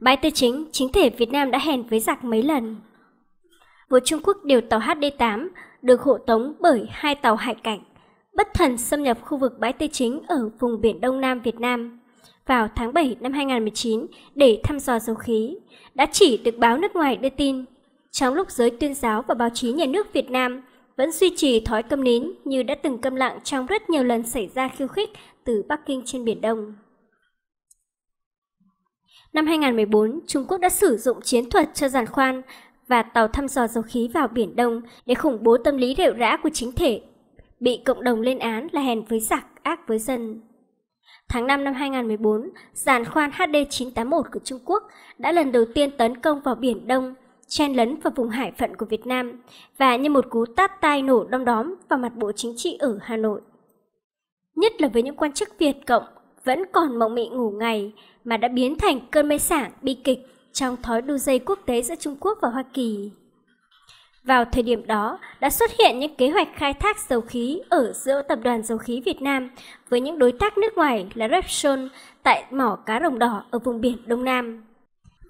bãi tư chính, chính thể Việt Nam đã hèn với giặc mấy lần. Vua Trung Quốc điều tàu HD8 được hộ tống bởi hai tàu hải cảnh, bất thần xâm nhập khu vực bãi tư chính ở vùng biển Đông Nam Việt Nam vào tháng 7 năm 2019 để thăm dò dầu khí, đã chỉ được báo nước ngoài đưa tin. Trong lúc giới tuyên giáo và báo chí nhà nước Việt Nam vẫn duy trì thói câm nín như đã từng câm lặng trong rất nhiều lần xảy ra khiêu khích từ Bắc Kinh trên Biển Đông. Năm 2014, Trung Quốc đã sử dụng chiến thuật cho giàn khoan và tàu thăm dò dầu khí vào Biển Đông để khủng bố tâm lý rệu rã của chính thể, bị cộng đồng lên án là hèn với giặc, ác với dân. Tháng 5 năm 2014, giàn khoan HD981 của Trung Quốc đã lần đầu tiên tấn công vào Biển Đông, chen lấn vào vùng hải phận của Việt Nam và như một cú tát tai nổ đom đóm vào mặt bộ chính trị ở Hà Nội. Nhất là với những quan chức Việt Cộng vẫn còn mộng mị ngủ ngày mà đã biến thành cơn mê sảng bi kịch trong thói đu dây quốc tế giữa Trung Quốc và Hoa Kỳ. Vào thời điểm đó, đã xuất hiện những kế hoạch khai thác dầu khí ở giữa Tập đoàn Dầu khí Việt Nam với những đối tác nước ngoài là Repsol tại mỏ cá rồng đỏ ở vùng biển Đông Nam.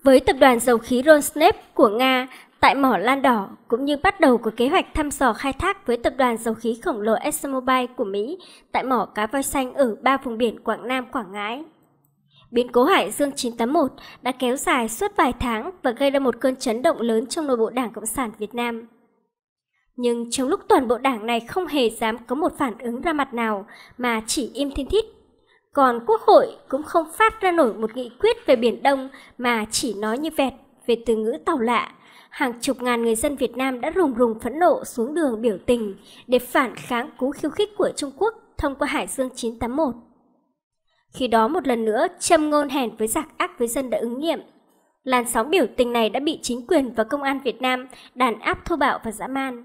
Với Tập đoàn Dầu khí Rosneft của Nga tại mỏ Lan Đỏ cũng như bắt đầu của kế hoạch thăm dò khai thác với Tập đoàn Dầu khí khổng lồ ExxonMobil của Mỹ tại mỏ cá voi xanh ở ba vùng biển Quảng Nam, Quảng Ngãi. Biến cố Hải Dương 981 đã kéo dài suốt vài tháng và gây ra một cơn chấn động lớn trong nội bộ Đảng Cộng sản Việt Nam. Nhưng trong lúc toàn bộ đảng này không hề dám có một phản ứng ra mặt nào mà chỉ im thiên thít. Còn Quốc hội cũng không phát ra nổi một nghị quyết về Biển Đông mà chỉ nói như vẹt về từ ngữ tàu lạ. Hàng chục ngàn người dân Việt Nam đã rùng rùng phẫn nộ xuống đường biểu tình để phản kháng cú khiêu khích của Trung Quốc thông qua Hải Dương 981. Khi đó một lần nữa, châm ngôn hèn với giặc ác với dân đã ứng nghiệm. Làn sóng biểu tình này đã bị chính quyền và công an Việt Nam đàn áp thô bạo và dã man.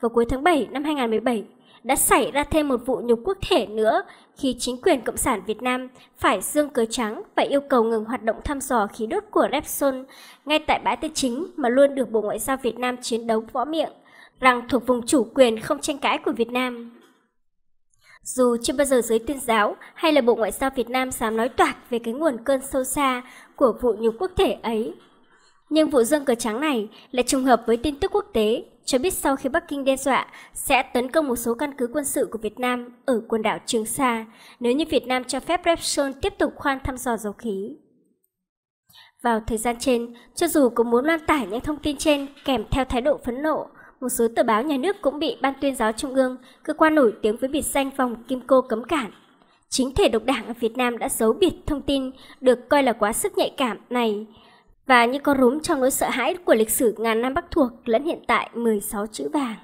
Vào cuối tháng 7 năm 2017, đã xảy ra thêm một vụ nhục quốc thể nữa khi chính quyền Cộng sản Việt Nam phải dương cờ trắng và yêu cầu ngừng hoạt động thăm dò khí đốt của Repsol ngay tại bãi tư chính mà luôn được Bộ Ngoại giao Việt Nam chiến đấu võ miệng rằng thuộc vùng chủ quyền không tranh cãi của Việt Nam. Dù chưa bao giờ giới tuyên giáo hay là Bộ Ngoại giao Việt Nam dám nói toạc về cái nguồn cơn sâu xa của vụ nhục quốc thể ấy. Nhưng vụ dương cờ trắng này lại trùng hợp với tin tức quốc tế cho biết sau khi Bắc Kinh đe dọa sẽ tấn công một số căn cứ quân sự của Việt Nam ở quần đảo Trường Sa nếu như Việt Nam cho phép Repsol tiếp tục khoan thăm dò dầu khí. Vào thời gian trên, cho dù có muốn lan tải những thông tin trên kèm theo thái độ phẫn nộ, một số tờ báo nhà nước cũng bị Ban tuyên giáo Trung ương, cơ quan nổi tiếng với biệt danh phòng Kim Cô cấm cản. Chính thể độc đảng ở Việt Nam đã giấu biệt thông tin được coi là quá sức nhạy cảm này và như con rúm trong nỗi sợ hãi của lịch sử ngàn năm Bắc thuộc lẫn hiện tại 16 chữ vàng.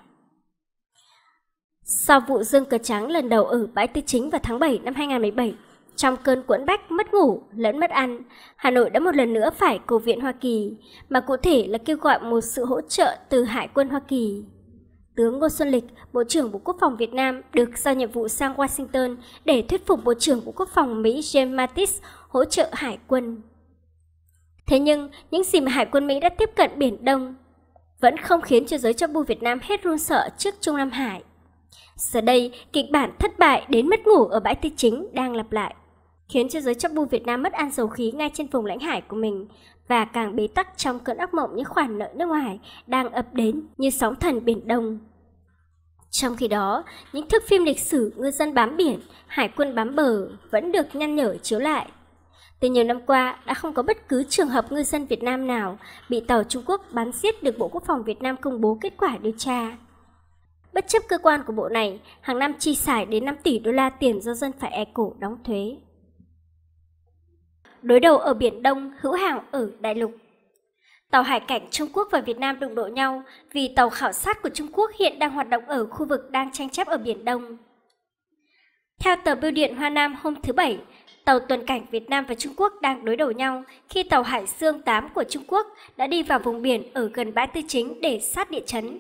Sau vụ dương cờ trắng lần đầu ở bãi tư chính vào tháng 7 năm 2017, trong cơn cuộn bách mất ngủ, lẫn mất ăn, Hà Nội đã một lần nữa phải cầu viện Hoa Kỳ, mà cụ thể là kêu gọi một sự hỗ trợ từ Hải quân Hoa Kỳ. Tướng Ngô Xuân Lịch, Bộ trưởng Bộ Quốc phòng Việt Nam, được giao nhiệm vụ sang Washington để thuyết phục Bộ trưởng Bộ Quốc phòng Mỹ James Mattis hỗ trợ Hải quân. Thế nhưng, những gì mà Hải quân Mỹ đã tiếp cận Biển Đông vẫn không khiến cho giới chấp bu Việt Nam hết run sợ trước Trung Nam Hải. Giờ đây, kịch bản thất bại đến mất ngủ ở bãi tư chính đang lặp lại khiến cho giới chóc bu Việt Nam mất an dầu khí ngay trên vùng lãnh hải của mình và càng bế tắc trong cơn ác mộng những khoản nợ nước ngoài đang ập đến như sóng thần Biển Đông. Trong khi đó, những thước phim lịch sử ngư dân bám biển, hải quân bám bờ vẫn được nhăn nhở chiếu lại. Từ nhiều năm qua, đã không có bất cứ trường hợp ngư dân Việt Nam nào bị tàu Trung Quốc bắn giết được Bộ Quốc phòng Việt Nam công bố kết quả điều tra. Bất chấp cơ quan của bộ này, hàng năm chi xài đến 5 tỷ đô la tiền do dân phải e cổ đóng thuế đối đầu ở Biển Đông, hữu hảo ở đại lục. Tàu hải cảnh Trung Quốc và Việt Nam đụng độ nhau vì tàu khảo sát của Trung Quốc hiện đang hoạt động ở khu vực đang tranh chấp ở Biển Đông. Theo tờ Bưu điện Hoa Nam hôm thứ Bảy, tàu tuần cảnh Việt Nam và Trung Quốc đang đối đầu nhau khi tàu Hải xương 8 của Trung Quốc đã đi vào vùng biển ở gần bãi Tư Chính để sát địa chấn.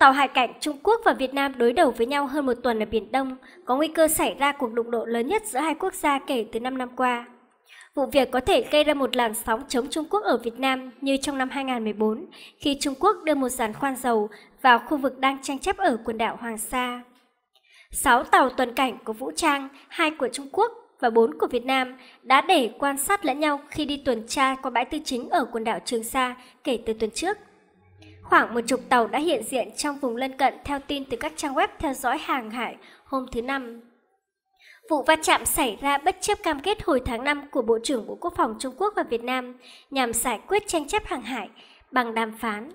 Tàu hải cảnh Trung Quốc và Việt Nam đối đầu với nhau hơn một tuần ở Biển Đông, có nguy cơ xảy ra cuộc đụng độ lớn nhất giữa hai quốc gia kể từ 5 năm qua. Vụ việc có thể gây ra một làn sóng chống Trung Quốc ở Việt Nam như trong năm 2014, khi Trung Quốc đưa một giàn khoan dầu vào khu vực đang tranh chấp ở quần đảo Hoàng Sa. Sáu tàu tuần cảnh có vũ trang, hai của Trung Quốc và bốn của Việt Nam đã để quan sát lẫn nhau khi đi tuần tra qua bãi tư chính ở quần đảo Trường Sa kể từ tuần trước. Khoảng một chục tàu đã hiện diện trong vùng lân cận theo tin từ các trang web theo dõi hàng hải hôm thứ Năm. Vụ va chạm xảy ra bất chấp cam kết hồi tháng 5 của Bộ trưởng Bộ Quốc phòng Trung Quốc và Việt Nam nhằm giải quyết tranh chấp hàng hải bằng đàm phán.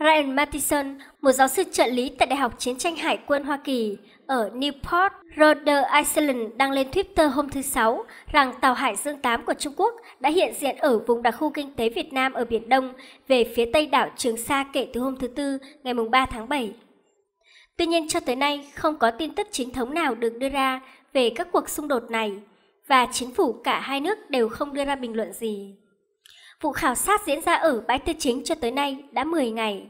Ryan Matheson, một giáo sư trợ lý tại Đại học Chiến tranh Hải quân Hoa Kỳ ở Newport, Rhode Island đăng lên Twitter hôm thứ Sáu rằng tàu Hải Dương 8 của Trung Quốc đã hiện diện ở vùng đặc khu kinh tế Việt Nam ở Biển Đông về phía tây đảo Trường Sa kể từ hôm thứ Tư ngày 3 tháng 7. Tuy nhiên cho tới nay, không có tin tức chính thống nào được đưa ra về các cuộc xung đột này, và chính phủ cả hai nước đều không đưa ra bình luận gì. Vụ khảo sát diễn ra ở bãi tư chính cho tới nay đã 10 ngày.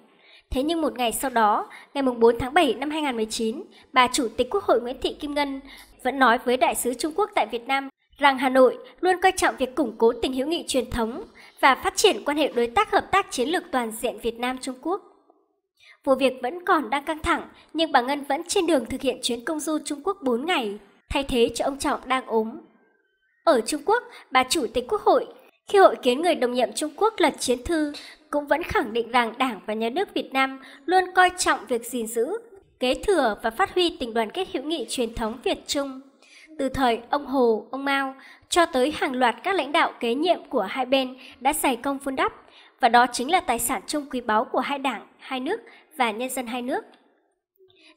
Thế nhưng một ngày sau đó, ngày 4 tháng 7 năm 2019, bà Chủ tịch Quốc hội Nguyễn Thị Kim Ngân vẫn nói với Đại sứ Trung Quốc tại Việt Nam rằng Hà Nội luôn coi trọng việc củng cố tình hữu nghị truyền thống và phát triển quan hệ đối tác hợp tác chiến lược toàn diện Việt Nam-Trung Quốc. Vụ việc vẫn còn đang căng thẳng, nhưng bà Ngân vẫn trên đường thực hiện chuyến công du Trung Quốc 4 ngày, thay thế cho ông Trọng đang ốm. Ở Trung Quốc, bà Chủ tịch Quốc hội khi hội kiến người đồng nhiệm Trung Quốc lật chiến thư, cũng vẫn khẳng định rằng Đảng và Nhà nước Việt Nam luôn coi trọng việc gìn giữ, kế thừa và phát huy tình đoàn kết hữu nghị truyền thống Việt Trung. Từ thời ông Hồ, ông Mao cho tới hàng loạt các lãnh đạo kế nhiệm của hai bên đã dày công vun đắp và đó chính là tài sản chung quý báu của hai đảng, hai nước và nhân dân hai nước.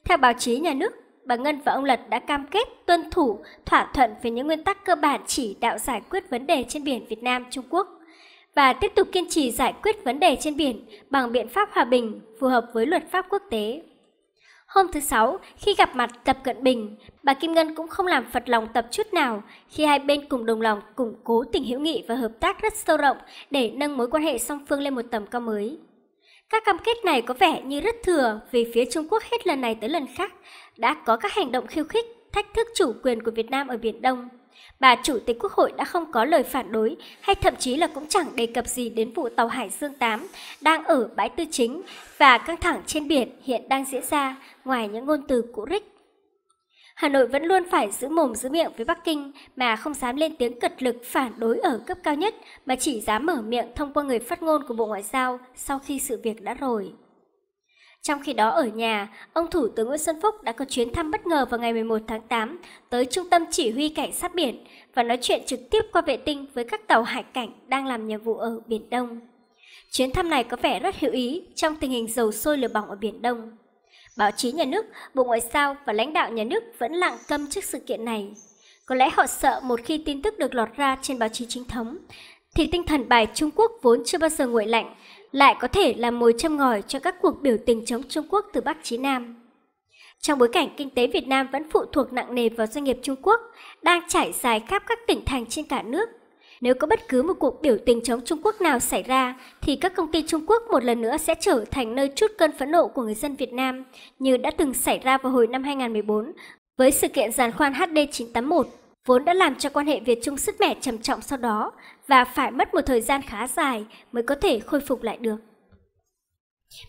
Theo báo chí nhà nước, bà Ngân và ông Lật đã cam kết tuân thủ, thỏa thuận về những nguyên tắc cơ bản chỉ đạo giải quyết vấn đề trên biển Việt Nam Trung Quốc và tiếp tục kiên trì giải quyết vấn đề trên biển bằng biện pháp hòa bình phù hợp với luật pháp quốc tế. Hôm thứ Sáu, khi gặp mặt Tập Cận Bình, bà Kim Ngân cũng không làm phật lòng Tập chút nào khi hai bên cùng đồng lòng củng cố tình hữu nghị và hợp tác rất sâu rộng để nâng mối quan hệ song phương lên một tầm cao mới. Các cam kết này có vẻ như rất thừa vì phía Trung Quốc hết lần này tới lần khác đã có các hành động khiêu khích, thách thức chủ quyền của Việt Nam ở Biển Đông. Bà Chủ tịch Quốc hội đã không có lời phản đối hay thậm chí là cũng chẳng đề cập gì đến vụ tàu Hải Dương 8 đang ở bãi tư chính và căng thẳng trên biển hiện đang diễn ra ngoài những ngôn từ cũ rích Hà Nội vẫn luôn phải giữ mồm giữ miệng với Bắc Kinh mà không dám lên tiếng cật lực phản đối ở cấp cao nhất mà chỉ dám mở miệng thông qua người phát ngôn của Bộ Ngoại giao sau khi sự việc đã rồi. Trong khi đó ở nhà, ông Thủ tướng Nguyễn Xuân Phúc đã có chuyến thăm bất ngờ vào ngày 11 tháng 8 tới Trung tâm Chỉ huy Cảnh sát biển và nói chuyện trực tiếp qua vệ tinh với các tàu hải cảnh đang làm nhiệm vụ ở Biển Đông. Chuyến thăm này có vẻ rất hữu ý trong tình hình dầu sôi lửa bỏng ở Biển Đông. Báo chí nhà nước, Bộ Ngoại giao và lãnh đạo nhà nước vẫn lặng câm trước sự kiện này. Có lẽ họ sợ một khi tin tức được lọt ra trên báo chí chính thống, thì tinh thần bài Trung Quốc vốn chưa bao giờ nguội lạnh, lại có thể là mồi châm ngòi cho các cuộc biểu tình chống Trung Quốc từ Bắc chí Nam. Trong bối cảnh kinh tế Việt Nam vẫn phụ thuộc nặng nề vào doanh nghiệp Trung Quốc, đang trải dài khắp các tỉnh thành trên cả nước, nếu có bất cứ một cuộc biểu tình chống Trung Quốc nào xảy ra, thì các công ty Trung Quốc một lần nữa sẽ trở thành nơi trút cơn phẫn nộ của người dân Việt Nam, như đã từng xảy ra vào hồi năm 2014 với sự kiện giàn khoan HD981 vốn đã làm cho quan hệ Việt Trung sứt mẻ trầm trọng sau đó và phải mất một thời gian khá dài mới có thể khôi phục lại được.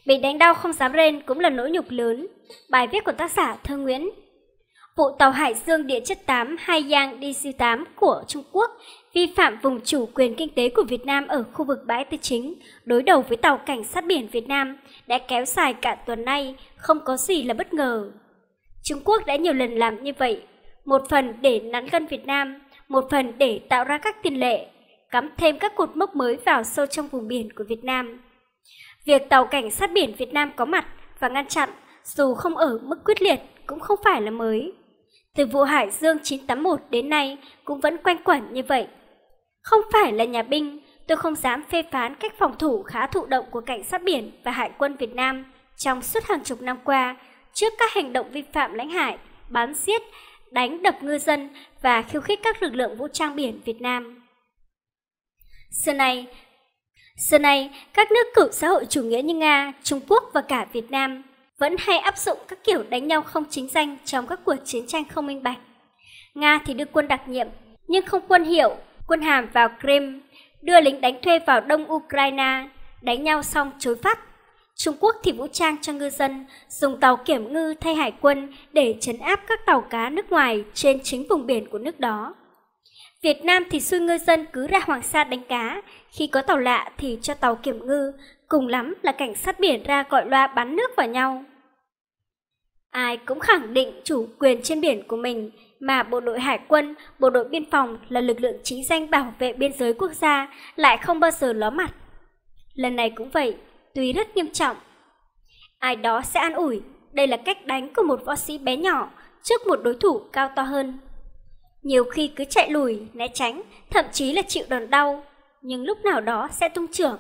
Bị đánh đau không dám lên cũng là nỗi nhục lớn. Bài viết của tác giả Thơ Nguyễn vụ tàu Hải Dương Địa chất 8 Hai Giang DC-8 của Trung Quốc vi phạm vùng chủ quyền kinh tế của Việt Nam ở khu vực bãi tư chính, đối đầu với tàu cảnh sát biển Việt Nam đã kéo dài cả tuần nay, không có gì là bất ngờ. Trung Quốc đã nhiều lần làm như vậy, một phần để nắn gân Việt Nam, một phần để tạo ra các tiền lệ, cắm thêm các cột mốc mới vào sâu trong vùng biển của Việt Nam. Việc tàu cảnh sát biển Việt Nam có mặt và ngăn chặn dù không ở mức quyết liệt cũng không phải là mới. Từ vụ Hải Dương 981 đến nay cũng vẫn quanh quẩn như vậy. Không phải là nhà binh, tôi không dám phê phán cách phòng thủ khá thụ động của cảnh sát biển và hải quân Việt Nam trong suốt hàng chục năm qua trước các hành động vi phạm lãnh hải, bắn giết, đánh đập ngư dân và khiêu khích các lực lượng vũ trang biển Việt Nam. Xưa nay, xưa nay các nước cựu xã hội chủ nghĩa như Nga, Trung Quốc và cả Việt Nam vẫn hay áp dụng các kiểu đánh nhau không chính danh trong các cuộc chiến tranh không minh bạch. Nga thì đưa quân đặc nhiệm, nhưng không quân hiệu, quân hàm vào Crimea, đưa lính đánh thuê vào đông Ukraine, đánh nhau xong chối phát. Trung Quốc thì vũ trang cho ngư dân, dùng tàu kiểm ngư thay hải quân để chấn áp các tàu cá nước ngoài trên chính vùng biển của nước đó. Việt Nam thì xui ngư dân cứ ra Hoàng Sa đánh cá, khi có tàu lạ thì cho tàu kiểm ngư, cùng lắm là cảnh sát biển ra gọi loa bắn nước vào nhau. Ai cũng khẳng định chủ quyền trên biển của mình mà bộ đội hải quân, bộ đội biên phòng là lực lượng chính danh bảo vệ biên giới quốc gia lại không bao giờ ló mặt. Lần này cũng vậy, tuy rất nghiêm trọng. Ai đó sẽ an ủi, đây là cách đánh của một võ sĩ bé nhỏ trước một đối thủ cao to hơn. Nhiều khi cứ chạy lùi, né tránh, thậm chí là chịu đòn đau, nhưng lúc nào đó sẽ tung trưởng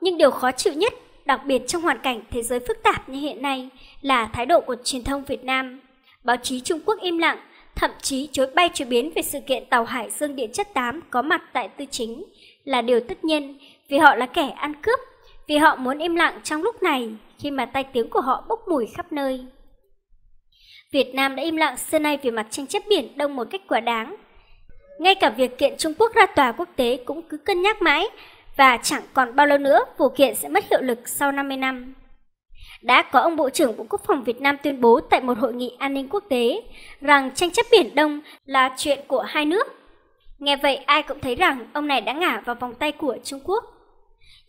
nhưng điều khó chịu nhất, đặc biệt trong hoàn cảnh thế giới phức tạp như hiện nay, là thái độ của truyền thông Việt Nam. Báo chí Trung Quốc im lặng, thậm chí chối bay chối biến về sự kiện tàu Hải Dương điện chất 8 có mặt tại Tư Chính là điều tất nhiên vì họ là kẻ ăn cướp, vì họ muốn im lặng trong lúc này khi mà tai tiếng của họ bốc mùi khắp nơi. Việt Nam đã im lặng xưa nay về mặt tranh chấp biển Đông một cách quả đáng. Ngay cả việc kiện Trung Quốc ra tòa quốc tế cũng cứ cân nhắc mãi và chẳng còn bao lâu nữa vụ kiện sẽ mất hiệu lực sau 50 năm. Đã có ông Bộ trưởng Bộ Quốc phòng Việt Nam tuyên bố tại một hội nghị an ninh quốc tế rằng tranh chấp Biển Đông là chuyện của hai nước. Nghe vậy ai cũng thấy rằng ông này đã ngả vào vòng tay của Trung Quốc.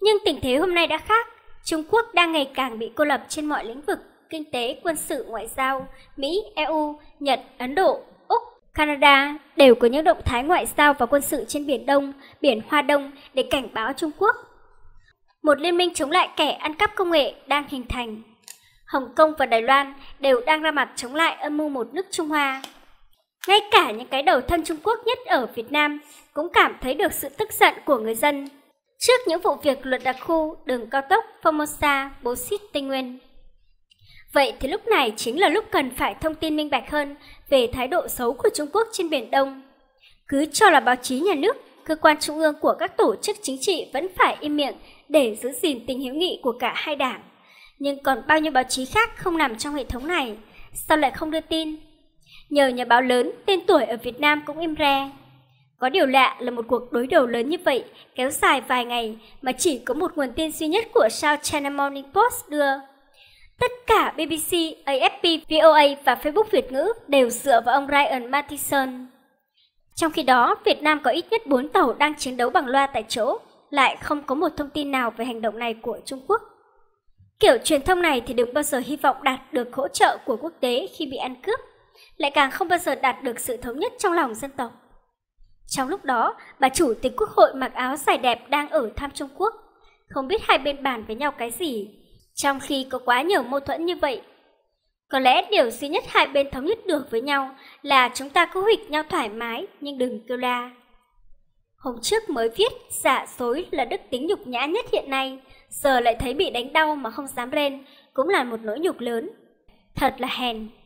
Nhưng tình thế hôm nay đã khác, Trung Quốc đang ngày càng bị cô lập trên mọi lĩnh vực, kinh tế, quân sự, ngoại giao, Mỹ, EU, Nhật, Ấn Độ Canada đều có những động thái ngoại giao và quân sự trên Biển Đông, Biển Hoa Đông để cảnh báo Trung Quốc. Một liên minh chống lại kẻ ăn cắp công nghệ đang hình thành. Hồng Kông và Đài Loan đều đang ra mặt chống lại âm mưu một nước Trung Hoa. Ngay cả những cái đầu thân Trung Quốc nhất ở Việt Nam cũng cảm thấy được sự tức giận của người dân trước những vụ việc luật đặc khu đường cao tốc Formosa Bố Xít Tây Nguyên. Vậy thì lúc này chính là lúc cần phải thông tin minh bạch hơn về thái độ xấu của Trung Quốc trên Biển Đông. Cứ cho là báo chí nhà nước, cơ quan trung ương của các tổ chức chính trị vẫn phải im miệng để giữ gìn tình hữu nghị của cả hai đảng. Nhưng còn bao nhiêu báo chí khác không nằm trong hệ thống này, sao lại không đưa tin? Nhờ nhà báo lớn, tên tuổi ở Việt Nam cũng im re. Có điều lạ là một cuộc đối đầu lớn như vậy kéo dài vài ngày mà chỉ có một nguồn tin duy nhất của South China Morning Post đưa Tất cả BBC, AFP, VOA và Facebook Việt ngữ đều dựa vào ông Ryan Matheson. Trong khi đó, Việt Nam có ít nhất 4 tàu đang chiến đấu bằng loa tại chỗ, lại không có một thông tin nào về hành động này của Trung Quốc. Kiểu truyền thông này thì đừng bao giờ hy vọng đạt được hỗ trợ của quốc tế khi bị ăn cướp, lại càng không bao giờ đạt được sự thống nhất trong lòng dân tộc. Trong lúc đó, bà chủ tịch quốc hội mặc áo dài đẹp đang ở thăm Trung Quốc. Không biết hai bên bàn với nhau cái gì trong khi có quá nhiều mâu thuẫn như vậy, có lẽ điều duy nhất hai bên thống nhất được với nhau là chúng ta cứ hịch nhau thoải mái nhưng đừng kêu la. Hôm trước mới viết giả dối là đức tính nhục nhã nhất hiện nay, giờ lại thấy bị đánh đau mà không dám lên cũng là một nỗi nhục lớn. Thật là hèn.